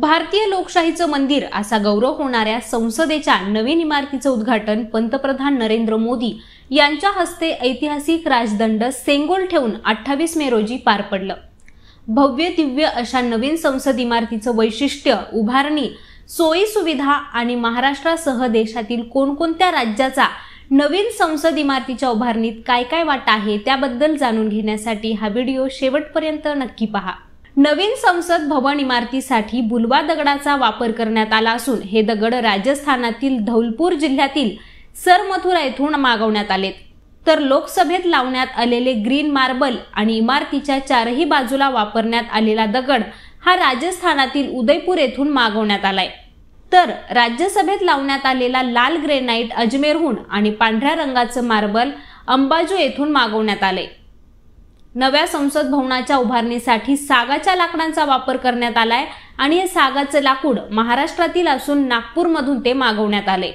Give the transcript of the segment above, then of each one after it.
भारतीय लोकशाहीचं मंदिर असा गौरव होणाऱ्या संसदेच्या नवीन इमारतीचं उद्घाटन पंतप्रधान नरेंद्र मोदी यांच्या हस्ते ऐतिहासिक राजदंड सेंगोल ठेवून अठ्ठावीस मे रोजी पार पडलं भव्य दिव्य अशा नवीन संसद इमारतीचं वैशिष्ट्य उभारणी सोयी सुविधा आणि महाराष्ट्रासह देशातील कोणकोणत्या राज्याचा नवीन संसद इमारतीच्या उभारणीत काय काय वाटा आहे त्याबद्दल जाणून घेण्यासाठी हा व्हिडिओ शेवटपर्यंत नक्की पहा नवीन संसद भवन इमारतीसाठी बुलवा दगडाचा वापर करण्यात आला असून हे दगड राजस्थानातील धौलपूर जिल्ह्यातील सरमथुरा येथून मागवण्यात आलेत तर लोकसभेत लावण्यात आलेले ग्रीन मार्बल आणि इमारतीच्या चारही बाजूला वापरण्यात आलेला दगड हा राजस्थानातील उदयपूर येथून मागवण्यात आलाय तर राज्यसभेत लावण्यात आलेला लाल ग्रेनाइट अजमेरहून आणि पांढऱ्या रंगाचं मार्बल अंबाजू येथून मागवण्यात आले नव्या संसद भवनाच्या उभारणीसाठी सागाच्या लाकडांचा वापर करण्यात आलाय आणि हे सागाचे लाकूड महाराष्ट्रातील असून नागपूरमधून ते मागवण्यात आले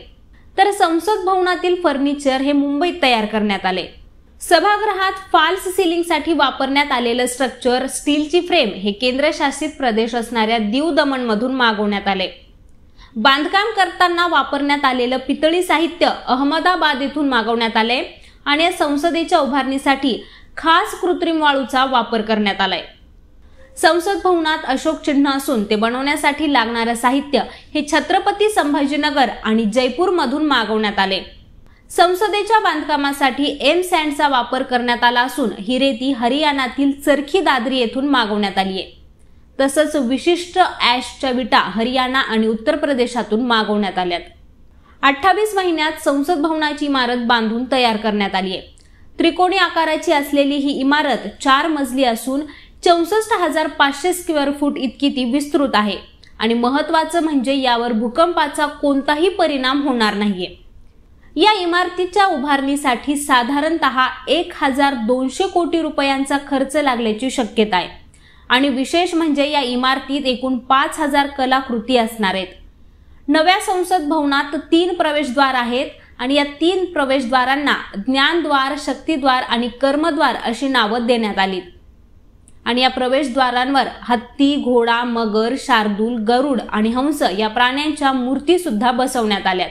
तर संसद भवनातील फर्निचर हे मुंबईत तयार करण्यात आले सभागृहात फाल्स सिलिंगसाठी वापरण्यात आलेलं स्ट्रक्चर स्टीलची फ्रेम हे केंद्रशासित प्रदेश असणाऱ्या दीव मधून मागवण्यात आले बांधकाम करताना वापरण्यात आलेलं पितळी साहित्य अहमदाबाद येथून मागवण्यात आले आणि या संसदेच्या उभारणीसाठी खास कृत्रिम वाळूचा वापर करण्यात आलाय संसद भवनात अशोक चिन्ह असून ते बनवण्यासाठी लागणारं साहित्य हे छत्रपती संभाजीनगर आणि जयपूर मधून मागवण्यात आले संसदेच्या बांधकामासाठी एम सँडचा वापर करण्यात आला असून ही रेती हरियाणातील चरखी दादरी येथून मागवण्यात आली आहे तसंच विशिष्ट ॲशच्या विटा हरियाणा आणि उत्तर प्रदेशातून मागवण्यात आल्यात अठ्ठावीस महिन्यात संसद भवनाची इमारत बांधून तयार करण्यात आली आहे त्रिकोणी आकाराची असलेली ही इमारत चार मजली असून चौसष्ट हजार पाचशे स्क्वेअर फूट इतकी ती विस्तृत आहे आणि महत्वाचं म्हणजे यावर भूकंपाचा कोणताही परिणाम होणार नाहीये या इमारतीच्या उभारणीसाठी साधारणत एक हजार दोनशे कोटी रुपयांचा खर्च लागल्याची शक्यता आहे आणि विशेष म्हणजे या इमारतीत एकूण पाच हजार कलाकृती असणार आहेत नव्या संसद भवनात तीन प्रवेशद्वार आहेत आणि या तीन प्रवेशद्वारांना ज्ञानद्वार शक्तीद्वार आणि कर्मद्वार अशी नावं देण्यात आली आणि या प्रवेशद्वारांवर हत्ती घोडा मगर शार्दूल गरुड आणि हंस या प्राण्यांच्या मूर्ती सुद्धा बसवण्यात आल्या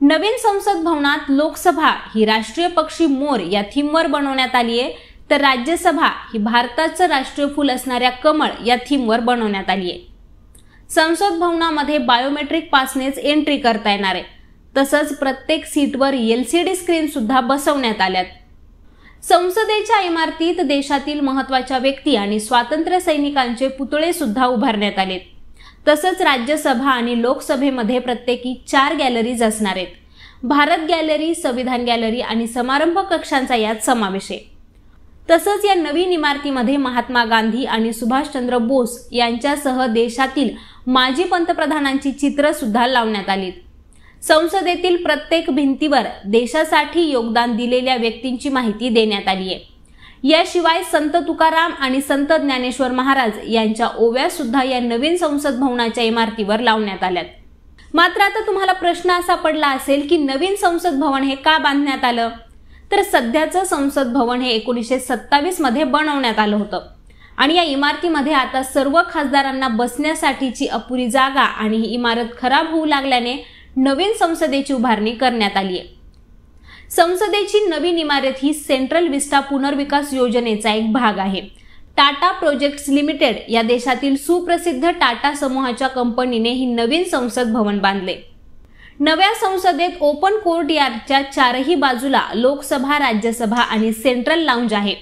नवीन संसद भवनात लोकसभा ही राष्ट्रीय पक्षी मोर या थीमवर बनवण्यात आली आहे तर राज्यसभा ही भारताचं राष्ट्रीय फुल असणाऱ्या कमळ या थीमवर बनवण्यात आली आहे संसद भवनामध्ये बायोमेट्रिक पासनेच एंट्री करता येणार आहे तसंच प्रत्येक सीटवर एल सी डी स्क्रीनसुद्धा बसवण्यात आल्यात संसदेच्या इमारतीत देशातील महत्त्वाच्या व्यक्ती आणि स्वातंत्र्य सैनिकांचे पुतळे सुद्धा उभारण्यात आलेत तसंच राज्यसभा आणि लोकसभेमध्ये प्रत्येकी चार गॅलरीज असणार आहेत भारत गॅलरी संविधान गॅलरी आणि समारंभ कक्षांचा यात समावेश आहे तसंच या नवीन इमारतीमध्ये महात्मा गांधी आणि सुभाषचंद्र बोस यांच्यासह देशातील माजी पंतप्रधानांची चित्र सुद्धा लावण्यात आलीत संसदेतील प्रत्येक भिंतीवर देशासाठी योगदान दिलेल्या व्यक्तींची माहिती देण्यात आली आहे याशिवाय संत तुकाराम आणि संत ज्ञानेश्वर महाराज यांच्या ओव्या सुद्धा या नवीन संसद भवनाच्या इमारतीवर लावण्यात आल्यात मात्र आता तुम्हाला प्रश्न असा पडला असेल की नवीन संसद भवन हे का बांधण्यात आलं तर सध्याचं संसद भवन हे एकोणीसशे सत्तावीस मध्ये बनवण्यात आलं होतं आणि या इमारतीमध्ये आता सर्व खासदारांना बसण्यासाठीची अपुरी जागा आणि ही इमारत खराब होऊ लागल्याने नवीन संसदेची उभारणी करण्यात आली आहे संसदेची नवीन इमारत ही सेंट्रल विस्टा पुनर्विकास योजनेचा एक भाग आहे टाटा प्रोजेक्ट्स लिमिटेड या देशातील सुप्रसिद्ध टाटा समूहाच्या कंपनीने ही नवीन संसद भवन बांधले नव्या संसदेत ओपन कोर्ट यार्डच्या चारही बाजूला लोकसभा राज्यसभा आणि सेंट्रल लाऊंज आहे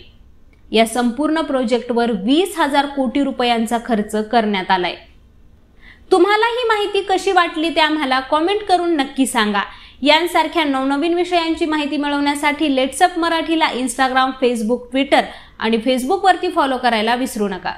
या संपूर्ण प्रोजेक्टवर वीस हजार कोटी रुपयांचा खर्च करण्यात आलाय तुम्हाला ही माहिती कशी वाटली ते आम्हाला कॉमेंट करून नक्की सांगा यांसारख्या नवनवीन विषयांची माहिती मिळवण्यासाठी लेट्सअप मराठीला इंस्टाग्राम फेसबुक ट्विटर आणि फेसबुकवरती फॉलो करायला विसरू नका